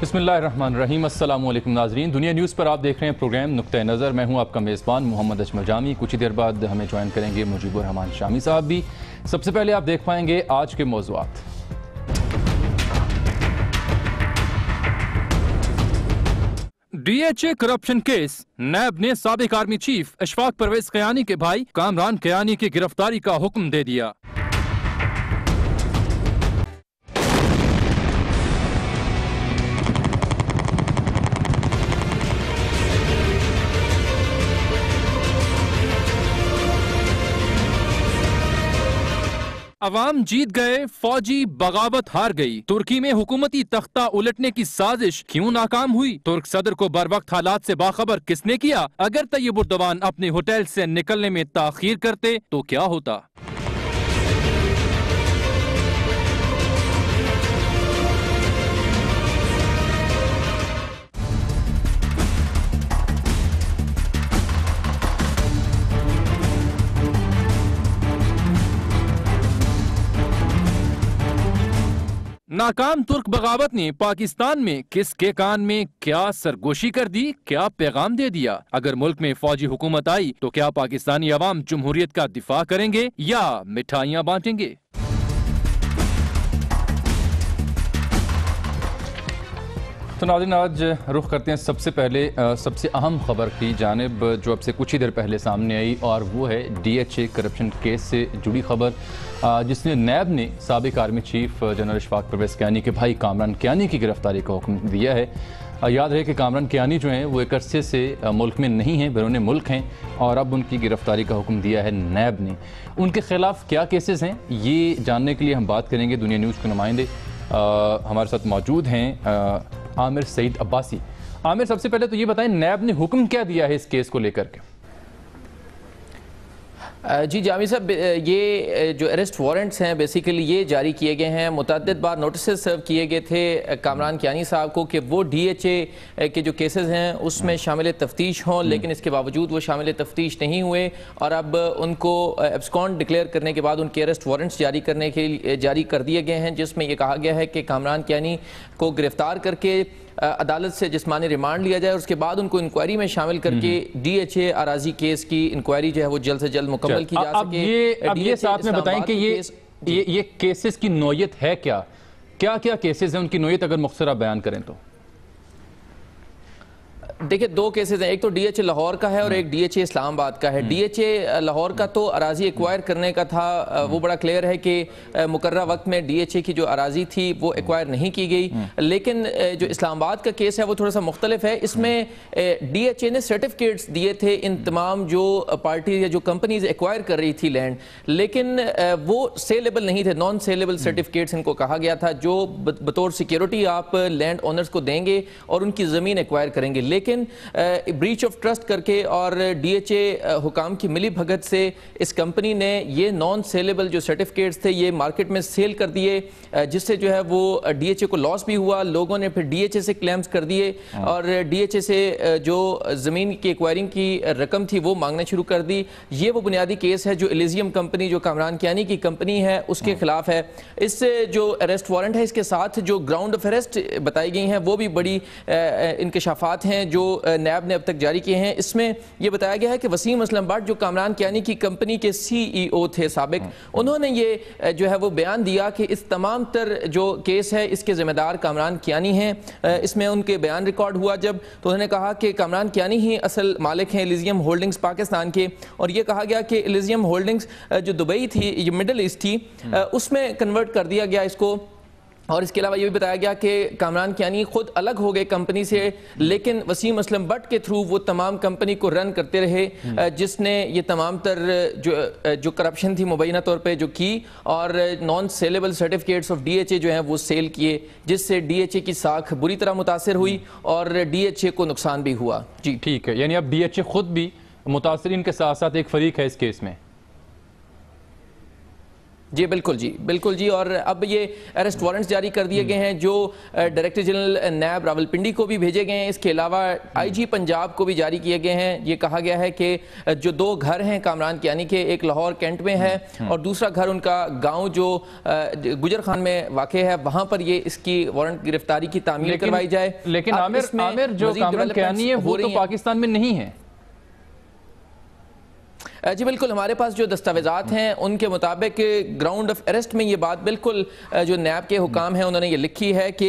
बसमीम अल्लाम नाजरीन दुनिया न्यूज़ पर आप देख रहे हैं प्रोग्राम नुक़ नज़र मैं हूँ आपका मेज़बान मोहम्मद अजमल जामी कुछ ही देर बाद हमें ज्वाइन करेंगे मुजीबुर रहमान शामी साहब भी सबसे पहले आप देख पाएंगे आज के मौजूद डीएचए करप्शन केस नैब ने सबक आर्मी चीफ अशफाक परवेज कयानी के भाई कामरान कयानी की गिरफ्तारी का हुक्म दे दिया अवाम जीत गए फौजी बगावत हार गई तुर्की में हुकूमती तख्ता उलटने की साजिश क्यों नाकाम हुई तुर्क सदर को बर वक्त हालात ऐसी बाखबर किसने किया अगर तयबुर्दवान अपने होटल ऐसी निकलने में ताखिर करते तो क्या होता नाकाम तुर्क बगावत ने पाकिस्तान में किसके कान में क्या सरगोशी कर दी क्या पैगाम दे दिया अगर मुल्क में फौजी हुकूमत आई तो क्या पाकिस्तानी अवाम जमहूरियत का दिफा करेंगे या मिठाइयाँ बांटेंगे तो नादिन आज रुख करते हैं सबसे पहले सबसे अहम खबर की जानब जो अब से कुछ ही देर पहले सामने आई और वो है D H A corruption case से जुड़ी खबर जिसने नैब ने सबक army chief general Ishfaq Pervez Kiyani के भाई कामरान कियानी की गिरफ्तारी का हुक्म दिया है याद रहे कि कामरान कियानी जो हैं वो एक अरसे से मुल्क में नहीं हैं बैरून मुल्क हैं और अब उनकी गिरफ्तारी का हुक्म दिया है नैब ने उनके खिलाफ क्या केसेस हैं ये जानने के लिए हम बात करेंगे दुनिया न्यूज़ के नुमाइंदे हमारे साथ मौजूद हैं आमिर सईद अब्बासी आमिर सबसे पहले तो ये बताएं नैब ने हुक्म क्या दिया है इस केस को लेकर के जी जामी साहब ये जो अरेस्ट वारंट्स हैं बेसिकली ये जारी किए गए हैं मुतद बार नोटिस सर्व किए गए थे कामरान कियानी साहब को कि वो डी एच ए के जो केसेस हैं उसमें शामिल तफ्तीश हों हम्म। लेकिन इसके बावजूद वो शामिल तफ्तीश नहीं हुए और अब उनको एब्सकॉन्ट डिक्लेयर करने के बाद उनके अरेस्ट वारंट्स जारी करने के जारी कर दिए गए हैं जिसमें यह कहा गया है कि कामरान कियानी को गिरफ्तार करके अदालत से जिसमानी रिमांड लिया जाए और उसके बाद उनको इंक्वायरी में शामिल करके डी एच ए अराजी केस की इंक्वायरी जो है वो जल्द से जल्द मुकम्मल की जा सके ये, ये साथ में बताएं कि ये ये केसेस की नोयत है क्या क्या क्या केसेस हैं उनकी नोयत अगर मुख्तरा बयान करें तो देखिए दो केसेस हैं एक तो डीएचए लाहौर का है और एक डीएचए हम्म। इस्लामाबाद का है डीएचए हम्म। लाहौर का तो अराजी एक्वायर करने का था हम्म। वो बड़ा क्लियर है कि मुकर्रा वक्त में डीएचए की जो अराजी थी वो एक्वायर नहीं की गई लेकिन जो इस्लामाबाद का केस है वो थोड़ा सा मुख्तलिफ है इसमें डीएचए ने सर्टिफिकेट्स दिए थे इन तमाम जो पार्टी या जो कंपनीज एक्वायर कर रही थी लैंड लेकिन वो सेलेबल नहीं थे नॉन सेलेबल सर्टिफिकेट्स इनको कहा गया था जो बतौर सिक्योरिटी आप लैंड ऑनर्स को देंगे और उनकी ज़मीन एक्वायर करेंगे लेकिन लेकिन ब्रीच ऑफ ट्रस्ट करके और डीएचए हुकाम की मिली भगत से इस कंपनी ने ये नॉन सेलेबल जो सर्टिफिकेट्स थे ये मार्केट में सेल कर दिए जिससे जो है वो डीएचए को लॉस भी हुआ लोगों ने फिर डीएचए से क्लेम्स कर दिए हाँ। और डीएचए से जो ज़मीन की एक्वायरिंग की रकम थी वो मांगना शुरू कर दी ये वो बुनियादी केस है जो एलिजियम कंपनी जो कामरान कियानी की कंपनी है उसके हाँ। खिलाफ है इससे जो अरेस्ट वारंट है इसके साथ जो ग्राउंड ऑफ अरेस्ट बताई गई हैं वो भी बड़ी इनकशाफात हैं जो जो नैब ने अब तक जारी किए हैं इसमें यह बताया गया है कि वसीम असलम भट्ट जो कामरान कियानी की कंपनी के सीईओ e थे सबक हम्म, हम्म। उन्होंने ये जो है वो बयान दिया कि इस तमाम तर जो केस है इसके ज़िम्मेदार कामरान कियानी हैं इसमें उनके बयान रिकॉर्ड हुआ जब तो उन्होंने कहा कि कामरान कियानी ही असल मालिक हैं एलिजियम होल्डिंग्स पाकिस्तान के और यह कहा गया कि एलिजियम होल्डिंग्स जो दुबई थी जो मिडल ईस्ट थी हम्म। उसमें कन्वर्ट कर दिया गया इसको और इसके अलावा ये भी बताया गया कि कामरान कियानी खुद अलग हो गए कंपनी से लेकिन वसीम असलम बट के थ्रू वो तमाम कंपनी को रन करते रहे जिसने ये तमाम तर जो जो करप्शन थी मुबैना तौर पे जो की और non saleable certificates of DHA जो हैं वो सेल किए जिससे डीएचए की साख बुरी तरह मुतासर हुई और डी को नुकसान भी हुआ जी ठीक है यानी अब डी खुद भी मुतासरीन के साथ साथ एक फरीक है इस केस में जी बिल्कुल जी बिल्कुल जी और अब ये अरेस्ट वारंट्स जारी कर दिए गए हैं जो डायरेक्टर जनरल नैब रावलपिंडी को भी भेजे गए हैं इसके अलावा आईजी पंजाब को भी जारी किए गए हैं ये कहा गया है कि जो दो घर हैं कामरान यानी के एक लाहौर कैंट में है हम्म, हम्म। और दूसरा घर उनका गांव जो गुजर खान में वाक़ है वहां पर ये इसकी वारंट गिरफ्तारी की तामीर करवाई जाए लेकिन तो पाकिस्तान में नहीं है जी बिल्कुल हमारे पास जो दस्तावेजात हैं उनके मुताबिक ग्राउंड ऑफ अरेस्ट में ये बात बिल्कुल जो नैब के हुकाम हैं उन्होंने ये लिखी है कि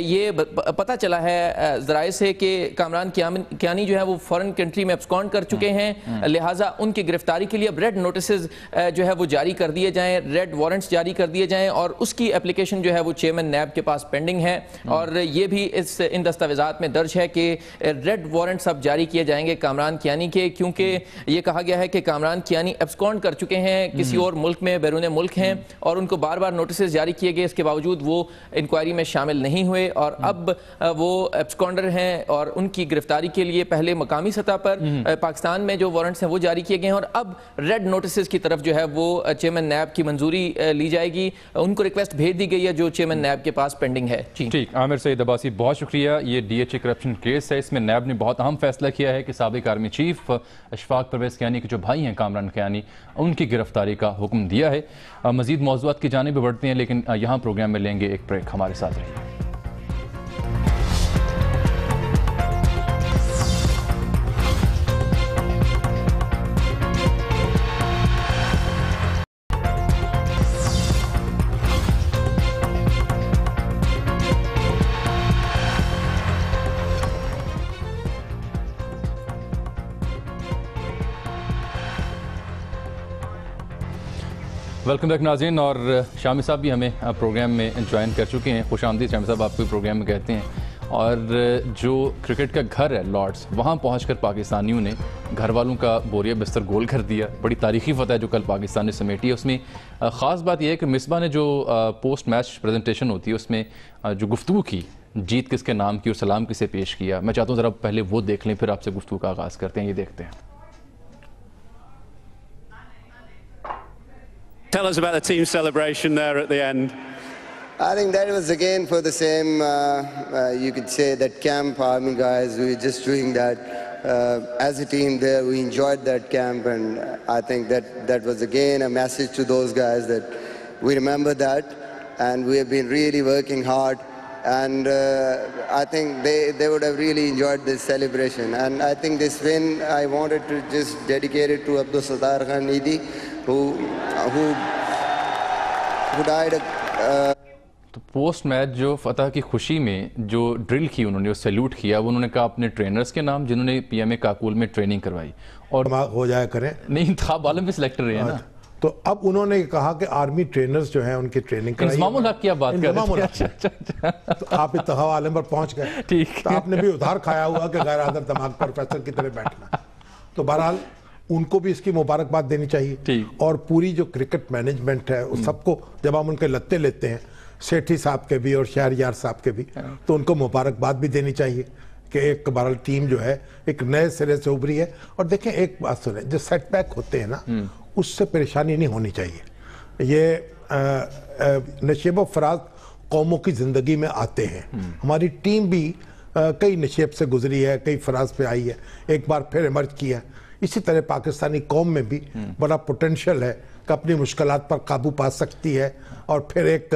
ये पता चला है ज़राए से कि कामरान क्या जो है वो फॉरेन कंट्री में एब्सकॉन्ड कर चुके हैं लिहाजा उनकी गिरफ्तारी के लिए अब रेड नोटिस जो है वो जारी कर दिए जाएँ रेड वारंट्स जारी कर दिए जाएँ और उसकी एप्लीकेशन जो है वो चेयरमैन नैब के पास पेंडिंग है और ये भी इस इन दस्तावेजात में दर्ज है कि रेड वारंट्स अब जारी किए जाएंगे कामरान कियानी के क्योंकि ये कहा गया है कि कामरान कियानी एब्सकॉन्ड कर चुके हैं किसी हम्म। और मुल्क में बैरून मुल्क हैं हम्म। और उनको बार बार नोटिस जारी किए गए इसके बावजूद वो इंक्वायरी में शामिल नहीं हुए और हम्म। अब वो एब्सकॉन्डर हैं और उनकी गिरफ्तारी के लिए पहले मकामी सतह पर पाकिस्तान में जो वारंट्स हैं वो जारी किए गए हैं और अब रेड नोटिस की तरफ जो है वो चेयरमैन नैब की मंजूरी ली जाएगी उनको रिक्वेस्ट भेज दी गई है जो चेयरमैन नैब के पास पेंडिंग है ठीक आमिर सईद अब्बासी बहुत शुक्रिया ये डीएचए करप्शन केस है इसमें नैब ने बहुत अहम फैसला किया है कि सबक आर्मी चीफ अशफाक परवेज कियानी की जो भाई भाई हैं कामरान खयानी उनकी गिरफ्तारी का हुक्म दिया है मजीद मौजूद की जानब बढ़ते हैं लेकिन यहाँ प्रोग्राम में लेंगे एक ब्रेक हमारे साथ रहिए वेलकम बैक नाजीन और शामी साहब भी हमें प्रोग्राम में ज्वाइन कर चुके हैं खुश आमदी शामी साहब आपको प्रोग्राम में कहते हैं और जो क्रिकेट का घर है लॉर्ड्स वहाँ पहुँच कर पाकिस्तानियों ने घर वालों का बोरिया बिस्तर गोल कर दिया बड़ी तारीखी फतह जो कल पाकिस्तान ने समेटी है उसमें ख़ास बात यह है कि मिसबा ने जो पोस्ट मैच प्रजेंटेशन होती है उसमें जो गुफ्तु की जीत किसके नाम की और सलाम किसे पेश किया मैं चाहता हूँ ज़रा पहले वो देख लें फिर आपसे गुफ्तु का आगाज़ करते हैं ये देखते हैं Tell us about the team celebration there at the end. I think that was again for the same, uh, uh, you could say that camp army guys, we were just doing that. Uh, as a team there, we enjoyed that camp and I think that that was again a message to those guys that we remember that and we have been really working hard and uh, I think they, they would have really enjoyed this celebration and I think this win, I wanted to just dedicate it to Abdul Sattar Khan Nidi who who who died. Uh, तो post match जो फतह की खुशी में जो drill की उन्होंने वो सैल्यूट किया वो उन्होंने कहा अपने ट्रेनर्स के नाम जिन्होंने पीएमए काकुल में ट्रेनिंग करवाई और हो जाया करें नहीं था बालम भी सिलेक्टर रहे हैं ना अच्छा, तो अब उन्होंने कहा कि आर्मी ट्रेनर्स जो हैं उनकी ट्रेनिंग कराई की बात कर रहे अच्छा, अच्छा, अच्छा, तो आप इतहा आलम पर पहुंच गए ठीक तो आपने भी उधार खाया हुआ कि गैर हाजिर दिमाग प्रोफेसर की तरह बैठना तो बहरहाल उनको भी इसकी मुबारकबाद देनी चाहिए और पूरी जो क्रिकेट मैनेजमेंट है उस हम्म। सबको जब हम उनके लत्ते लेते हैं सेठी साहब के भी और शहर यार साहब के भी हाँ। तो उनको मुबारकबाद भी देनी चाहिए कि एक बहरल टीम जो है एक नए सिरे से उभरी है और देखें एक बात सुने जो सेटबैक होते हैं ना हम्म। उससे परेशानी नहीं होनी चाहिए ये नशेब फराज कौमों की ज़िंदगी में आते हैं हम्म। हमारी टीम भी कई नशेब से गुजरी है कई फराज पे आई है एक बार फिर इमर्ज किया है इसी तरह पाकिस्तानी कौम में भी हम्म। बड़ा पोटेंशियल है कि अपनी मुश्किल पर काबू पा सकती है और फिर एक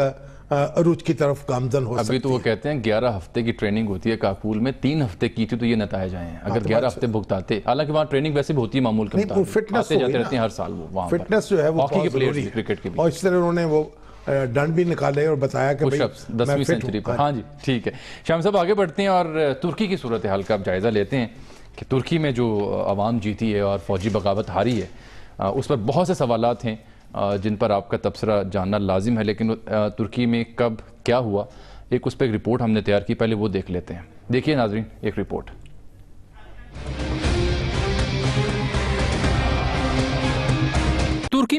अरूज की तरफ गामजन हो अभी तो वो कहते हैं ग्यारह हफ्ते की ट्रेनिंग होती है काबुल में तीन हफ्ते की थी तो ये नतज आए हैं अगर हाँ, तो ग्यारह हफ्ते भुगताते हालांकि वहाँ ट्रेनिंग वैसे भी होती है मामूल के फिटनेस तो जाते रहते हैं हर साल वो वहाँ फिटनेस जो है वो क्रिकेट के और इस तरह उन्होंने वो डंड भी निकाले और बताया कि दसवीं सेंचुरी पर हाँ।, हाँ जी ठीक है शाम साहब आगे बढ़ते हैं और तुर्की की सूरत हाल का आप जायजा लेते हैं कि तुर्की में जो आवाम जीती है और फौजी बगावत हारी है उस पर बहुत से सवाल हैं जिन पर आपका तबसरा जानना लाजिम है लेकिन तुर्की में कब क्या हुआ एक उस पर एक रिपोर्ट हमने तैयार की पहले वो देख लेते हैं देखिए नाजरीन एक रिपोर्ट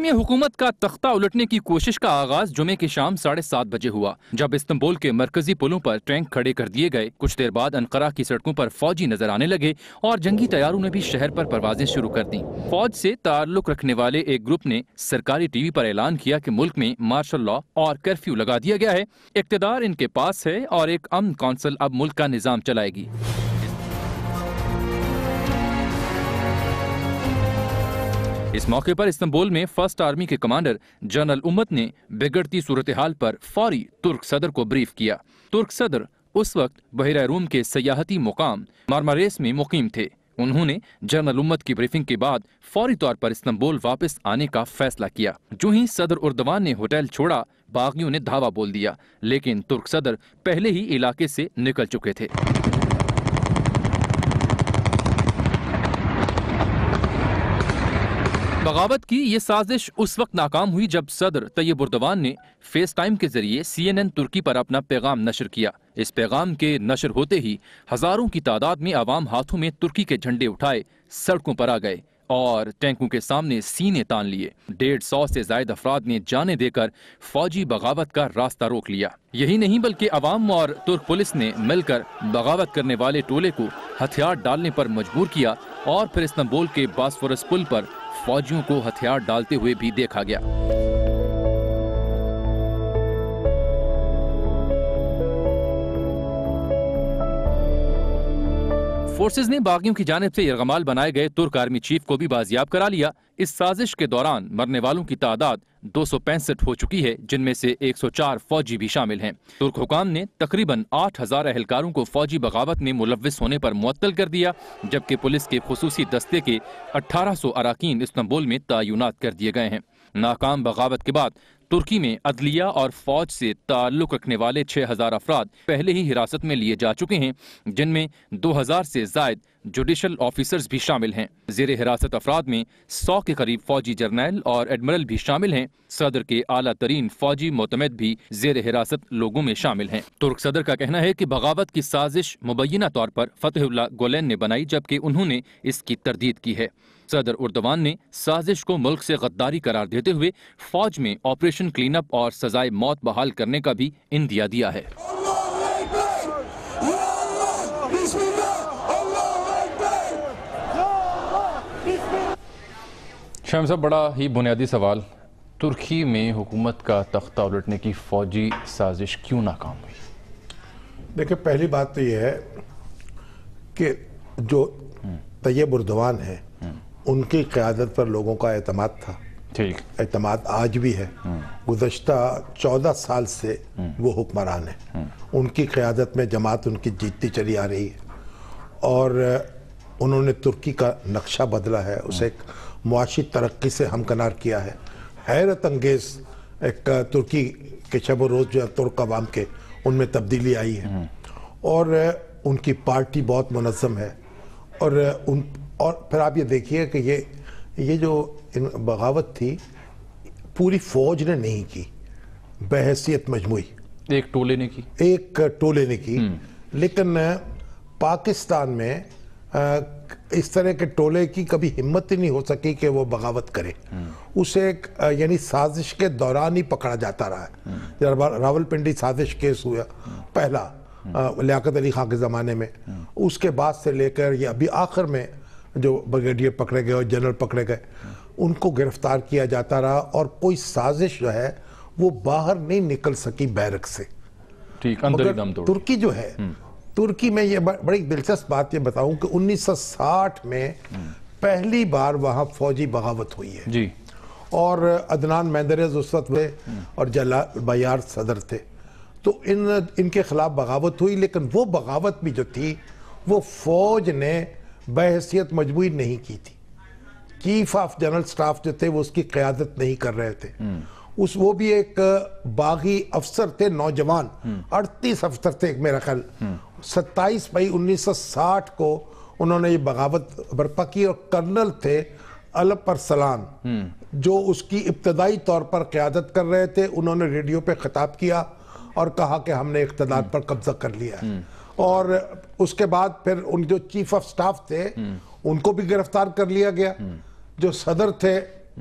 में हुकूमत का तख्ता उलटने की कोशिश का आगाज जुमे की शाम साढ़े सात बजे हुआ जब इस्तंबुल के मरकजी पुलों पर टैंक खड़े कर दिए गए कुछ देर बाद अनकरा की सड़कों पर फौजी नजर आने लगे और जंगी तैयारों ने भी शहर पर परवाजें शुरू कर दी फौज से ताल्लुक रखने वाले एक ग्रुप ने सरकारी टीवी पर ऐलान किया कि मुल्क में मार्शल लॉ और कर्फ्यू लगा दिया गया है इकतदार इनके पास है और एक अमन कौंसिल अब मुल्क का निजाम चलाएगी इस मौके पर इस्तंबुल में फर्स्ट आर्मी के कमांडर जनरल उम्मत ने बिगड़ती सूरत हाल पर फौरी तुर्क सदर को ब्रीफ किया तुर्क सदर उस वक्त बहरा रूम के सियाहती मुकाम मारमारेस में मुकीम थे उन्होंने जनरल उम्मत की ब्रीफिंग के बाद फौरी तौर पर इस्तंबुल वापस आने का फैसला किया जो ही सदर उर्दवान ने होटल छोड़ा बागियों ने धावा बोल दिया लेकिन तुर्क सदर पहले ही इलाके से निकल चुके थे बगावत की ये साजिश उस वक्त नाकाम हुई जब सदर तैयब उर्दवान ने फेस टाइम के जरिए सीएनएन तुर्की पर अपना पैगाम नशर किया इस पैगाम के नशर होते ही हजारों की तादाद में आवाम हाथों में तुर्की के झंडे उठाए सड़कों पर आ गए और टैंकों के सामने सीने तान लिए डेढ़ सौ से जायद अफराद ने जाने देकर फौजी बगावत का रास्ता रोक लिया यही नहीं बल्कि अवाम और तुर्क पुलिस ने मिलकर बगावत करने वाले टोले को हथियार डालने पर मजबूर किया और फिर इस्तंबुल के बासफोरस पुल पर फौजियों को हथियार डालते हुए भी देखा गया फोर्सेज ने बागियों की जानब ऐसी यमाल बनाए गए तुर्क आर्मी चीफ को भी बाजियाब करा लिया इस साजिश के दौरान मरने वालों की तादाद दो सौ पैंसठ हो चुकी है जिनमें से एक सौ चार फौजी भी शामिल हैं तुर्क हुकाम ने तकरीबन आठ हजार एहलकारों को फौजी बगावत में मुलविस होने आरोप मुअत्तल कर दिया जबकि पुलिस के खसूसी दस्ते के अठारह सौ अरकान इस्तुल में तयनत कर दिए गए हैं नाकाम बगावत के बाद तुर्की में अदलिया और फौज से ताल्लुक रखने वाले 6000 अफराद पहले ही हिरासत में लिए जा चुके हैं जिनमें 2000 से जायद जुडिशल ऑफिसर्स भी शामिल हैं जेर हिरासत अफराद में सौ के करीब फौजी जर्नैल और एडमिरल भी शामिल हैं सदर के आला तरीन फौजी मोतमद भी जेर हिरासत लोगों में शामिल हैं तुर्क सदर का कहना है कि बगावत की साजिश मुबैना तौर पर फतेहुल्ला गोलैन ने बनाई जबकि उन्होंने इसकी तरदीद की है सदर उर्दवान ने साजिश को मुल्क से गद्दारी करार देते हुए फौज में ऑपरेशन क्लीनअप और सजाए मौत बहाल करने का भी इंदिया दिया है शाम साहब बड़ा ही बुनियादी सवाल तुर्की में हुकूमत का तख्ता उलटने की फौजी साजिश क्यों नाकाम हुई देखिए पहली बात तो यह है कि जो हम्म। तैयब उर्दवान है हम्म। उनकी क्यादत पर लोगों का अतमाद था ठीक अतमाद आज भी है हम्म। गुजशत चौदह साल से वो हुक्मरान है उनकी क्यादत में जमात उनकी जीतती चली आ रही है और उन्होंने तुर्की का नक्शा बदला है उसे मुआशी तरक्की से हमकनार किया है हैरत अंगेज एक तुर्की के शब रोज़ जो है तुर्क अवाम के उनमें तब्दीली आई है हम्म। और उनकी पार्टी बहुत मनज़म है और उन और फिर आप ये देखिए कि ये ये जो बगावत थी पूरी फौज ने नहीं की बहसीत मजमू एक टोले ने की एक टोले ने की हम्म। लेकिन पाकिस्तान में इस तरह के टोले की कभी हिम्मत ही नहीं हो सकी कि वो बगावत करे उसे एक यानी साजिश के दौरान ही पकड़ा जाता रहा है रावलपिंडी साजिश केस हुआ पहला लियाकत अली खां के ज़माने में उसके बाद से लेकर ये अभी आखिर में जो ब्रिगेडियर पकड़े गए और जनरल पकड़े गए उनको गिरफ्तार किया जाता रहा और कोई साजिश जो है वो बाहर नहीं निकल सकी बैरक से ठीक अंदर ही दम तुर्की जो है हम्म। तुर्की में ये बड़ी दिलचस्प बात ये बताऊं कि 1960 में पहली बार वहाँ फौजी बगावत हुई है जी और अदनान मैंदरज उस वक्त थे और जला बार सदर थे तो इन इनके ख़िलाफ़ बगावत हुई लेकिन वो बगावत भी जो थी वो फौज ने बहसीत मजबूरी नहीं की थी चीफ ऑफ जनरल स्टाफ जो थे वो उसकी क़्यादत नहीं कर रहे थे हम्म। उस वो भी एक बागी अफसर थे नौजवान हम्म। अड़तीस अफसर थे मेरा ख्याल हम्म। सत्ताईस मई 1960 को उन्होंने ये बगावत बर्पा की और कर्नल थे अलब परसलान हम्म। जो उसकी इब्तदाई तौर पर क्यादत कर रहे थे उन्होंने रेडियो पे ख़िताब किया और कहा कि हमने इकतदार हम्म। पर कब्जा कर लिया हम्म। और उसके बाद फिर उन जो चीफ ऑफ स्टाफ थे उनको भी गिरफ्तार कर लिया गया जो सदर थे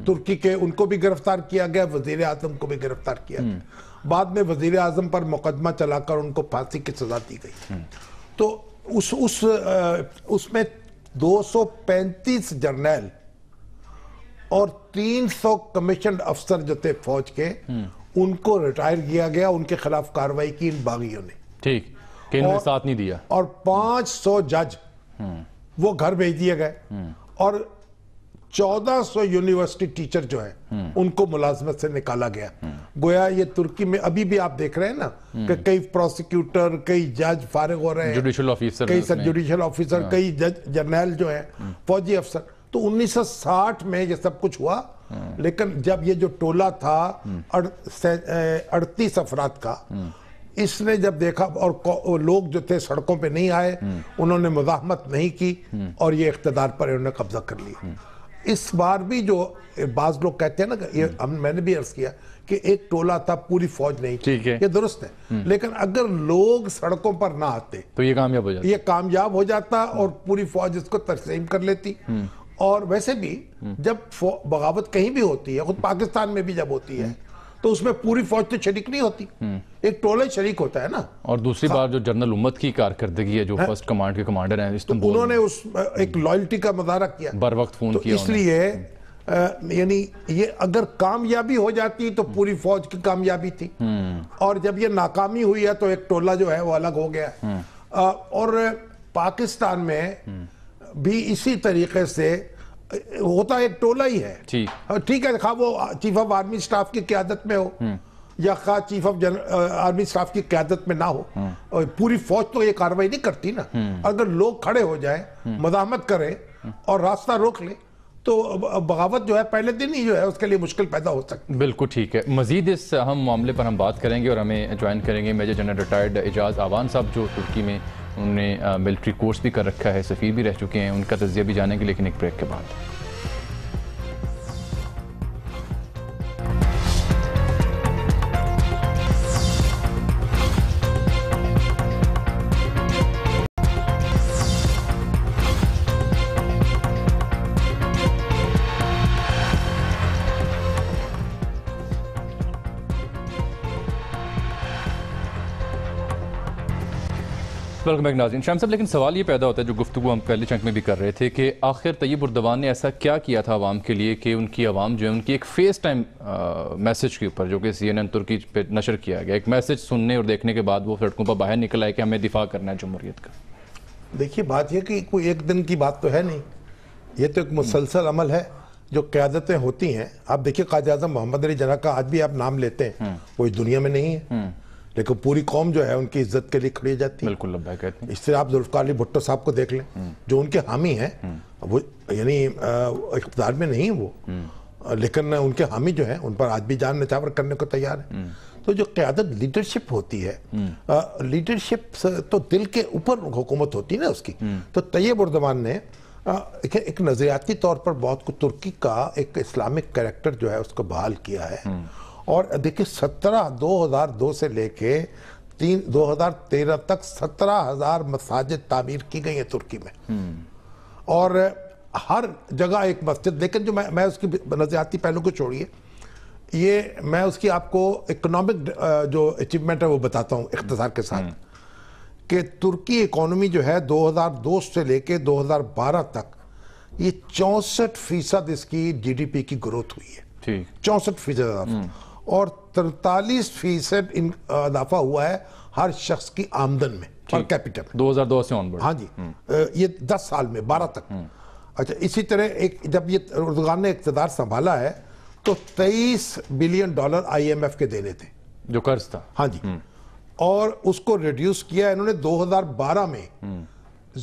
तुर्की के उनको भी गिरफ्तार किया गया वजीर आजम को भी गिरफ्तार किया गया बाद में वजीर आजम पर मुकदमा चलाकर उनको फांसी की सजा दी गई हम्म। तो उस उस उसमें 235 जर्नैल और 300 कमीशन अफसर जो थे फौज के हम्म। उनको रिटायर किया गया उनके खिलाफ कार्रवाई की इन बागियों ने ठीक केंद्र ने साथ नहीं दिया और 500 जज हम्म। वो घर भेज दिए गए और 1400 यूनिवर्सिटी टीचर जो हैं उनको मुलाजमत से निकाला गया गोया ये तुर्की में अभी भी आप देख रहे हैं ना कि हम्म। कई प्रोसिक्यूटर कई जज फारिग हो रहे हैं जुडिशल ऑफिसर कई सर जुडिशल ऑफिसर कई जज जर्नैल जो हैं हम्म। फौजी अफसर तो 1960 में ये सब कुछ हुआ हम्म। लेकिन जब ये जो टोला था अड़तीस अफराद का इसने जब देखा और लोग जो थे सड़कों पे नहीं आए उन्होंने मुजामत नहीं की और ये इकतदार पर उन्होंने कब्जा कर लिया इस बार भी जो बाज लोग कहते हैं ना ये हम्म। हम मैंने भी अर्ज किया कि एक टोला था पूरी फौज नहीं ठीक है ये दुरुस्त है हम्म। लेकिन अगर लोग सड़कों पर ना आते तो ये कामयाब हो जाता ये कामयाब हो जाता हम्म। और पूरी फौज इसको तरसीम कर लेती और वैसे भी जब बगावत कहीं भी होती है खुद पाकिस्तान में भी जब होती है तो उसमें पूरी फौज तो शरीक नहीं होती हम्म। एक टोले शरीक होता है ना और दूसरी हाँ। बार जो जनरल उम्मत की कारकर्दगी है जो फर्स्ट कमांड के कमांडर है तो, तो उन्होंने उस एक लॉयल्टी का मजारा किया बर वक्त फोन तो किया इसलिए यानी ये अगर कामयाबी हो जाती तो पूरी फौज की कामयाबी थी हम्म। और जब ये नाकामी हुई है तो एक टोला जो है वो अलग हो गया है हम्म। और पाकिस्तान में भी इसी तरीके से होता एक टोला ही है हाँ, ठीक है खा वो चीफ ऑफ आर्मी स्टाफ की क्यादत में हो हम्म। या खा चीफ ऑफ जन आर्मी स्टाफ की क्यादत में ना हो हम्म। और पूरी फौज तो ये कार्रवाई नहीं करती ना हम्म। अगर लोग खड़े हो जाए मजामत करें और रास्ता रोक ले तो बगावत जो है पहले दिन ही जो है उसके लिए मुश्किल पैदा हो सकती है बिल्कुल ठीक है मजीद इस अहम मामले पर हम बात करेंगे और हमें ज्वाइन करेंगे major general retired Ejaz Awan साहब जो तुर्की में उन्होंने मिलिट्री कोर्स भी कर रखा है सफ़ीर भी रह चुके हैं उनका तजिया भी जाने के लेकिन एक ब्रेक के बाद वेलकम बैक नाजीन शाम साहब लेकिन सवाल ये पैदा होता है जो गुफ्तु हम पहले चंक में भी कर रहे थे कि आखिर तयब उर्दवान ने ऐसा क्या किया था आवाम के लिए कि उनकी आवाम जो है उनकी एक फेस टाइम मैसेज के ऊपर जो कि सी एन एन तुर्की पर नशर किया गया एक मैसेज सुनने और देखने के बाद वो सड़कों पर बाहर निकल आए कि हमें दिफा करना है जमहूरीत का देखिए बात यह कि कोई एक दिन की बात तो है नहीं ये तो एक मुसलसल अमल है जो क्यादतें होती हैं आप देखिए काज अजम मोहम्मद अली जना का आज भी आप नाम लेते हैं हम्म। वो इस दुनिया में नहीं है हम्म। लेकिन पूरी कौम जो है उनकी इज्जत के लिए खड़ी जाती है बिल्कुल इस तरह आप जुल्फकार अली भुट्टो साहब को देख लें जो उनके हामी हैं वो यानी इकतदार में नहीं वो लेकिन उनके हामी जो है उन पर आज भी जान नचावर करने को तैयार है तो जो क्यादत लीडरशिप होती है लीडरशिप तो दिल के ऊपर हुकूमत होती है ना उसकी तो तैयब उर्दमान ने एक, एक नज़रियाती तौर पर बहुत कुछ तुर्की का एक इस्लामिक कैरेक्टर जो है उसको बहाल किया है और देखिए सत्रह दो हज़ार दो से लेके तीन दो हज़ार तेरह तक सत्रह हज़ार मसाजिद तामीर की गई है तुर्की में हम्म। और हर जगह एक मस्जिद लेकिन जो मैं मैं उसकी नज़रियाती पहलू को छोड़िए ये मैं उसकी आपको इकोनॉमिक जो अचीवमेंट है वो बताता हूँ इकतजार के साथ हम्म। कि तुर्की इकोनॉमी जो है 2002 से लेके 2012 तक ये चौंसठ फीसद इसकी जीडीपी की ग्रोथ हुई है चौंसठ फीसद और तरतालीस फीसद इजाफा हुआ है हर शख्स की आमदन में और कैपिटल हजार दो से ऑनबोर्ड हाँ जी हम्म। ये दस साल में बारह तक हम्म। अच्छा इसी तरह एक जब ये रोजगार ने इकतदार संभाला है तो तेईस billion dollar I M F के देने थे जो कर्ज था हाँ जी हम्म। और उसको रिड्यूस किया इन्होंने 2012 में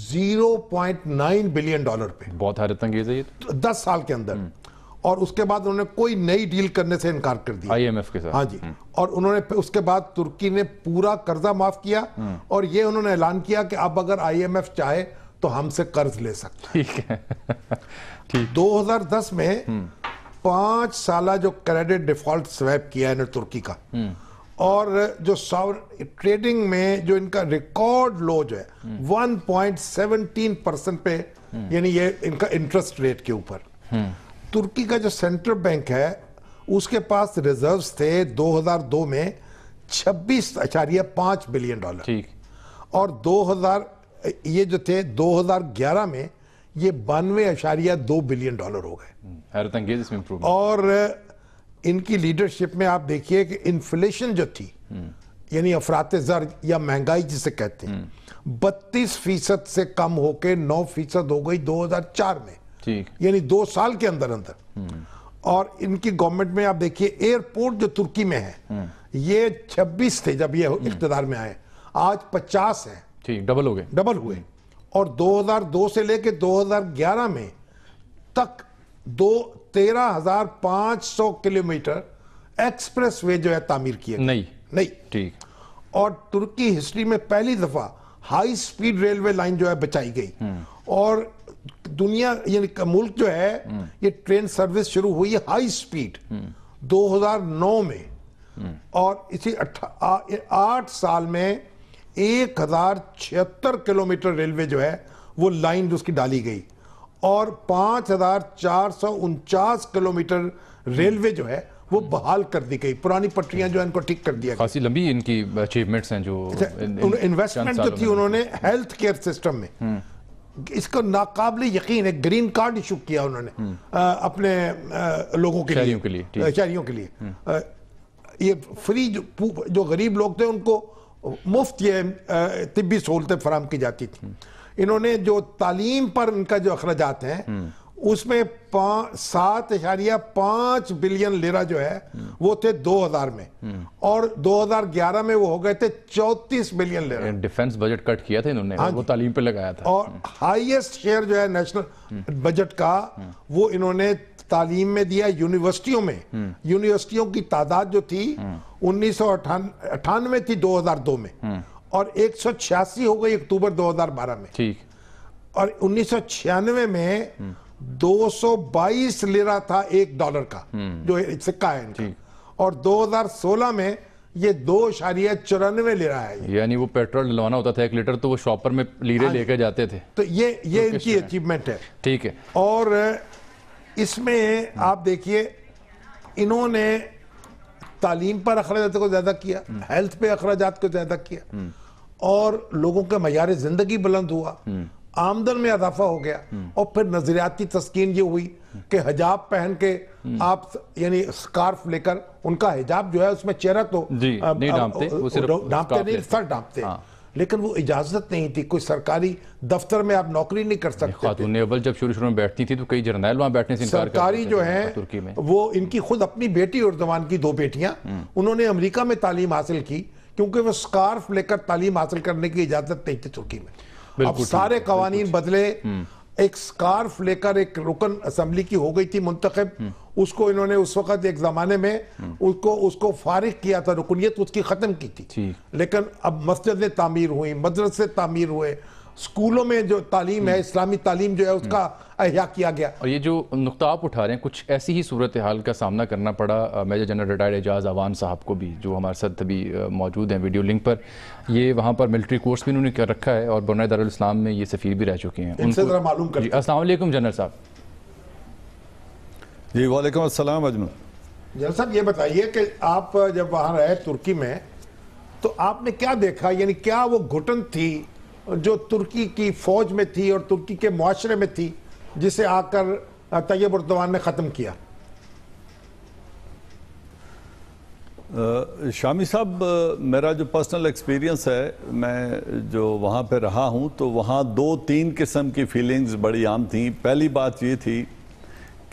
0.9 बिलियन डॉलर पे बहुत हैरत अंगेज है ये तो। दस साल के अंदर और उसके बाद उन्होंने कोई नई डील करने से इनकार कर दिया आईएमएफ के साथ हाँ जी हम्म। और उन्होंने उसके बाद तुर्की ने पूरा कर्जा माफ किया हम्म। और ये उन्होंने ऐलान किया कि अब अगर आईएमएफ चाहे तो हमसे कर्ज ले सकते ठीक है दो हजार दस में हम्म। पांच साल जो क्रेडिट डिफॉल्ट स्वैप किया है तुर्की का और जो सावर ट्रेडिंग में जो इनका रिकॉर्ड लो जो है वन परसेंट पे यानी ये इनका इंटरेस्ट रेट के ऊपर तुर्की का जो सेंट्रल बैंक है उसके पास रिजर्व्स थे 2002 में छब्बीस आचार्य पांच बिलियन डॉलर ठीक और 2000 ये जो थे 2011 में ये बानवे आशारिया दो बिलियन डॉलर हो गए हम्म, और इनकी लीडरशिप में आप देखिए कि इन्फ्लेशन जो थी हम्म। यानी अफराते जर या महंगाई जिसे कहते हैं हम्म। बत्तीस फीसद से कम होकर नौ फीसद हो गई 2004 में यानी दो साल के अंदर अंदर और इनकी गवर्नमेंट में आप देखिए एयरपोर्ट जो तुर्की में है ये 26 थे जब ये इकतदार में आए आज 50 है ठीक डबल हो गए डबल हुए और 2002 से लेके 2011 में तक दो तेरह हजार पांच सौ किलोमीटर एक्सप्रेस वे जो है तामीर किया नहीं नहीं ठीक और तुर्की हिस्ट्री में पहली दफा हाई स्पीड रेलवे लाइन जो है बचाई गई हम्म। और दुनिया यानी मुल्क जो है ये ट्रेन सर्विस शुरू हुई हाई स्पीड 2009 में और इसी आठ साल में एक हजार छिहत्तर किलोमीटर रेलवे जो है वो लाइन उसकी डाली गई और पांच हजार चार सौ उनचास किलोमीटर रेलवे जो है वो बहाल कर दी गई पुरानी पटरियां जो है इनको ठीक कर दिया खासी लंबी इनकी अचीवमेंट्स हैं जो अच्छा, इन्वेस्टमेंट जो थी उन्होंने हेल्थ केयर सिस्टम में हम्म। इसको नाकबिल यकीन है ग्रीन कार्ड इशू किया उन्होंने आ, हम्म। अपने आ, लोगों के लिए के लिए शहरियों के लिए आ, हम्म। ये फ्री जो, जो गरीब लोग थे उनको मुफ्त ये तिबी सहूलतें फराम की जाती थी हम्म। इन्होंने जो तालीम पर उनका जो अखराज हैं उसमें सात इशारिया पांच बिलियन लेरा जो है वो थे 2000 में और 2011 में वो हो गए थे 34 बिलियन लेरा डिफेंस बजट कट किया था इन्होंने हाँ वो तालीम पे लगाया था और हाईएस्ट शेयर जो है नेशनल बजट का वो इन्होंने तालीम में दिया यूनिवर्सिटियों में यूनिवर्सिटियों की तादाद जो थी उन्नीस सौ अठानवे थी दो में और एक हो गई अक्टूबर दो में ठीक और उन्नीस में 222 लिरा था एक डॉलर का हम्म। जो सिक्का है इनका और 2016 में ये दो शारिया चौरानवे लिरा है यानी वो पेट्रोल डलवाना होता था एक लीटर तो वो शॉपर में लीरे हाँ लेके जाते थे तो ये ये तो इनकी अचीवमेंट है ठीक है और इसमें हम्म। आप देखिए इन्होंने तालीम पर अखराज को ज़्यादा किया हेल्थ हम्म। पे अखराज को ज़्यादा किया और लोगों के मैार ज़िंदगी बुलंद हुआ आमदन में इजाफा हो गया हम्म। और फिर नजरियाती तस्किन ये हुई कि हजाब पहन के हम्म। आप यानी स्कार्फ लेकर उनका हिजाब जो है उसमें चेहरा तो डांपते नहीं सर डांपते हाँ। लेकिन वो इजाजत नहीं थी कोई सरकारी दफ्तर में आप नौकरी नहीं कर सकते जब शुरू शुरू में बैठती थी तो कई जर्नैल वहां बैठने से सरकारी जो है तुर्की में वो इनकी खुद अपनी बेटी और जवान की दो बेटियां हम्म। उन्होंने अमरीका में तालीम हासिल की क्योंकि वो स्कार्फ लेकर तालीम हासिल करने की इजाजत नहीं थी तुर्की में अब सारे कवानीन बदले हम्म। एक स्कार्फ लेकर एक रुकन असम्बली की हो गई थी मुंतखब हम्म। उसको इन्होंने उस वक्त एक जमाने में हम्म। उसको उसको फारिग किया था रुकनीत उसकी खत्म की थी लेकिन अब मस्जिदें तामीर हुई मदरसे तामीर हुए स्कूलों में जो तालीम है हम्म। इस्लामी तालीम जो है हम्म। उसका अहिया किया गया और ये जो नुकता आप उठा रहे हैं कुछ ऐसी ही सूरत हाल का सामना करना पड़ा major general retired Ejaz Awan साहब को भी जो हमारे साथ अभी मौजूद हैं वीडियो लिंक पर ये वहाँ पर मिलिट्री कोर्स भी उन्होंने कर रखा है और बुरना दार्लाम में ये सफ़ीर भी रह चुके हैं उनसे ज़रा मालूम कर असलम जनरल साहब जी वालेकुम अस्सलाम अजमल जनरल साहब ये बताइए कि आप जब वहाँ रहे तुर्की में तो आपने क्या देखा यानी क्या वो घुटन थी जो तुर्की की फौज में थी और तुर्की के माशरे में थी जिसे आकर तैयब उर्दवान ने ख़त्म किया शामी साहब मेरा जो पर्सनल एक्सपीरियंस है मैं जो वहाँ पे रहा हूँ तो वहाँ दो तीन किस्म की फीलिंग्स बड़ी आम थी पहली बात ये थी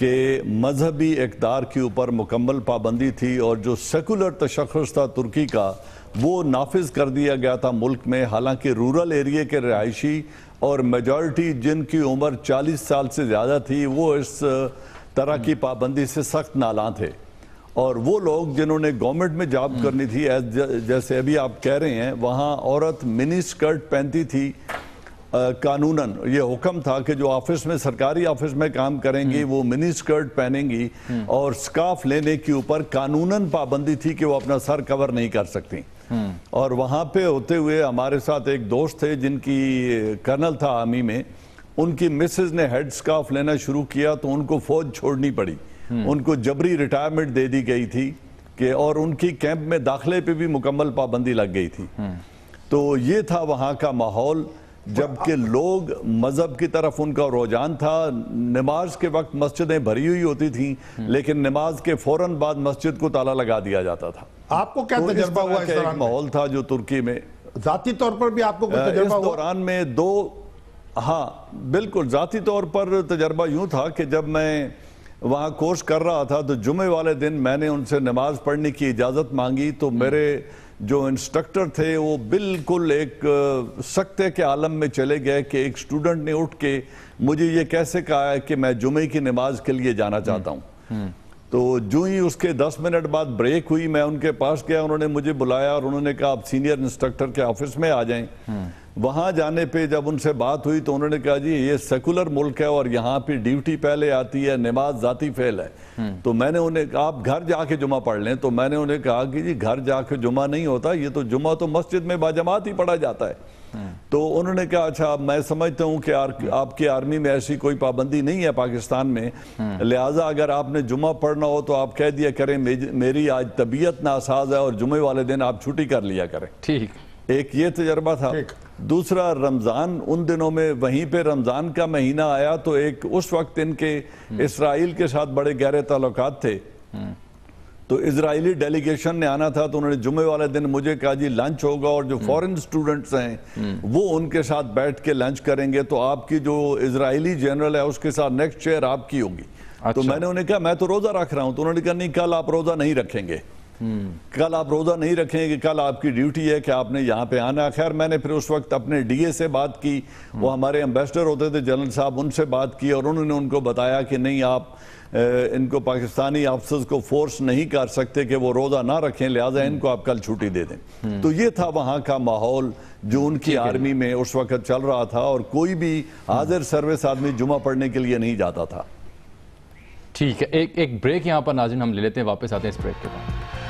कि मजहबी इकदार के ऊपर मुकम्मल पाबंदी थी और जो सेकुलर तशखस था तुर्की का वो नाफिज कर दिया गया था मुल्क में हालांकि रूरल एरिए के रहायशी और मेजॉरिटी जिनकी उम्र 40 साल से ज़्यादा थी वो इस तरह की पाबंदी से सख्त नाला थे और वो लोग जिन्होंने गवर्नमेंट में जॉब हम्म। करनी थी जैसे अभी आप कह रहे हैं वहाँ औरत मिनी स्कर्ट पहनती थी कानूनन ये हुक्म था कि जो ऑफिस में सरकारी ऑफिस में काम करेंगी हम्म। वो मिनी स्कर्ट पहनेंगी हम्म। और स्काफ लेने के ऊपर कानूनन पाबंदी थी कि वो अपना सर कवर नहीं कर सकती हम्म। और वहाँ पे होते हुए हमारे साथ एक दोस्त थे जिनकी कर्नल था आर्मी में उनकी मिसेज ने हेड स्काफ लेना शुरू किया तो उनको फौज छोड़नी पड़ी उनको जबरी रिटायरमेंट दे दी गई थी कि और उनकी कैंप में दाखिले पे भी मुकम्मल पाबंदी लग गई थी तो ये था वहाँ का माहौल जबकि लोग मज़हब की तरफ उनका रुझान था नमाज के वक्त मस्जिदें भरी हुई होती थी लेकिन नमाज के फौरन बाद मस्जिद को ताला लगा दिया जाता था आपको क्या तो तजर्बा हुआ एक माहौल था जो तुर्की में जाती तौर पर भी आपको इस दौरान में दो हाँ बिल्कुल जाती तौर पर तजर्बा यूं था कि जब मैं वहाँ कोर्स कर रहा था तो जुमे वाले दिन मैंने उनसे नमाज पढ़ने की इजाज़त मांगी तो मेरे जो इंस्ट्रक्टर थे वो बिल्कुल एक सख्ते के आलम में चले गए कि एक स्टूडेंट ने उठ के मुझे ये कैसे कहा है कि मैं जुमे की नमाज के लिए जाना हम्म, चाहता हूँ हम्म। तो जो ही उसके 10 मिनट बाद ब्रेक हुई मैं उनके पास गया उन्होंने मुझे बुलाया और उन्होंने कहा आप सीनियर इंस्ट्रक्टर के ऑफिस में आ जाएं हम्म। वहाँ जाने पे जब उनसे बात हुई तो उन्होंने कहा जी ये सेकुलर मुल्क है और यहाँ पे ड्यूटी पहले आती है नमाज जाती फेल है हम्म। तो मैंने उन्हें कहा आप घर जाके जुमा पढ़ लें तो मैंने उन्हें कहा कि जी घर जाके जुमा नहीं होता ये तो जुमा तो मस्जिद में बाजमात ही पढ़ा जाता है हम्म। तो उन्होंने कहा अच्छा मैं समझता हूँ कि आर, हम्म। आपके आर्मी में ऐसी कोई पाबंदी नहीं है पाकिस्तान में लिहाजा अगर आपने जुमा पढ़ना हो तो आप कह दिया करें मेरी आज तबीयत नासाज है और जुमे वाले दिन आप छुट्टी कर लिया करें ठीक एक ये तजर्बा था दूसरा रमज़ान उन दिनों में वहीं पे रमज़ान का महीना आया तो एक उस वक्त इनके इसराइल के साथ बड़े गहरे ताल्लुक थे तो इसराइली डेलीगेशन ने आना था तो उन्होंने जुमे वाले दिन मुझे कहा जी लंच होगा और जो फॉरेन स्टूडेंट्स हैं वो उनके साथ बैठ के लंच करेंगे तो आपकी जो इसराइली जनरल है उसके साथ नेक्स्ट चेयर आपकी होगी तो अच्छा। तो मैंने उन्हें कहा मैं तो रोज़ा रख रहा हूं तो उन्होंने कहा नहीं कल आप रोज़ा नहीं रखेंगे कल आप रोज़ा नहीं रखें कि कल आपकी ड्यूटी है कि आपने यहाँ पे आना खैर मैंने फिर उस वक्त अपने डीए से बात की वो हमारे एम्बेसडर होते थे जनरल साहब उनसे बात की और उन्होंने उनको बताया कि नहीं आप इनको पाकिस्तानी ऑफिसर्स को फोर्स नहीं कर सकते कि वो रोज़ा ना रखें लिहाजा हम्म। इनको आप कल छुट्टी दे दें हम्म। तो ये था वहाँ का माहौल जो उनकी आर्मी में उस वक्त चल रहा था और कोई भी हम्म। हाजिर सर्विस आदमी जुमा पढ़ने के लिए नहीं जाता था ठीक है एक एक ब्रेक यहाँ पर नाजिन हम ले लेते हैं वापस आते हैं इस ब्रेक के बाद